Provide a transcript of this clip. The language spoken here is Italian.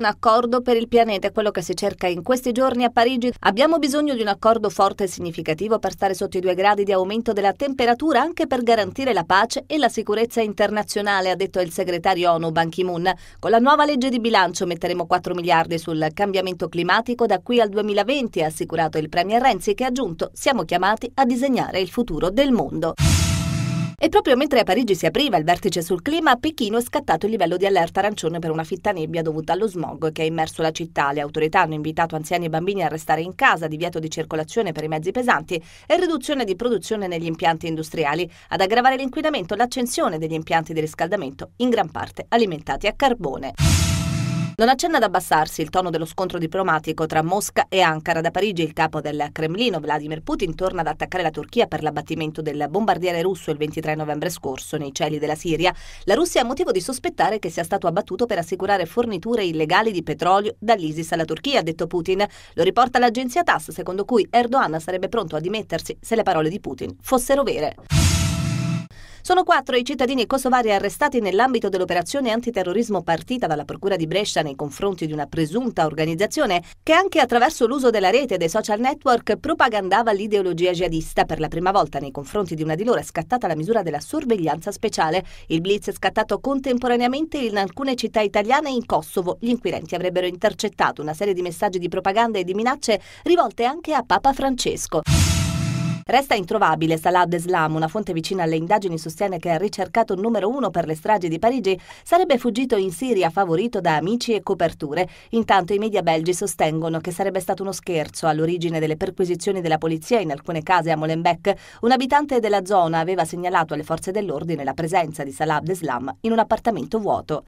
un accordo per il pianeta, è quello che si cerca in questi giorni a Parigi. Abbiamo bisogno di un accordo forte e significativo per stare sotto i due gradi di aumento della temperatura anche per garantire la pace e la sicurezza internazionale, ha detto il segretario ONU Ban Ki-moon. Con la nuova legge di bilancio metteremo 4 miliardi sul cambiamento climatico da qui al 2020, ha assicurato il premier Renzi che ha aggiunto siamo chiamati a disegnare il futuro del mondo. E proprio mentre a Parigi si apriva il vertice sul clima, a Pechino è scattato il livello di allerta arancione per una fitta nebbia dovuta allo smog che ha immerso la città. Le autorità hanno invitato anziani e bambini a restare in casa, divieto di circolazione per i mezzi pesanti e riduzione di produzione negli impianti industriali. Ad aggravare l'inquinamento l'accensione degli impianti di riscaldamento, in gran parte alimentati a carbone. Non accenna ad abbassarsi il tono dello scontro diplomatico tra Mosca e Ankara. Da Parigi il capo del Cremlino, Vladimir Putin, torna ad attaccare la Turchia per l'abbattimento del bombardiere russo il 23 novembre scorso nei cieli della Siria. La Russia ha motivo di sospettare che sia stato abbattuto per assicurare forniture illegali di petrolio dall'ISIS alla Turchia, ha detto Putin. Lo riporta l'agenzia TASS, secondo cui Erdogan sarebbe pronto a dimettersi se le parole di Putin fossero vere. Sono quattro i cittadini kosovari arrestati nell'ambito dell'operazione antiterrorismo partita dalla Procura di Brescia nei confronti di una presunta organizzazione che anche attraverso l'uso della rete e dei social network propagandava l'ideologia jihadista. Per la prima volta nei confronti di una di loro è scattata la misura della sorveglianza speciale. Il blitz è scattato contemporaneamente in alcune città italiane e in Kosovo. Gli inquirenti avrebbero intercettato una serie di messaggi di propaganda e di minacce rivolte anche a Papa Francesco. Resta introvabile Salah Abdeslam, una fonte vicina alle indagini sostiene che il ricercato numero uno per le stragi di Parigi sarebbe fuggito in Siria favorito da amici e coperture. Intanto i media belgi sostengono che sarebbe stato uno scherzo all'origine delle perquisizioni della polizia in alcune case a Molenbeek. Un abitante della zona aveva segnalato alle forze dell'ordine la presenza di Salah Abdeslam in un appartamento vuoto.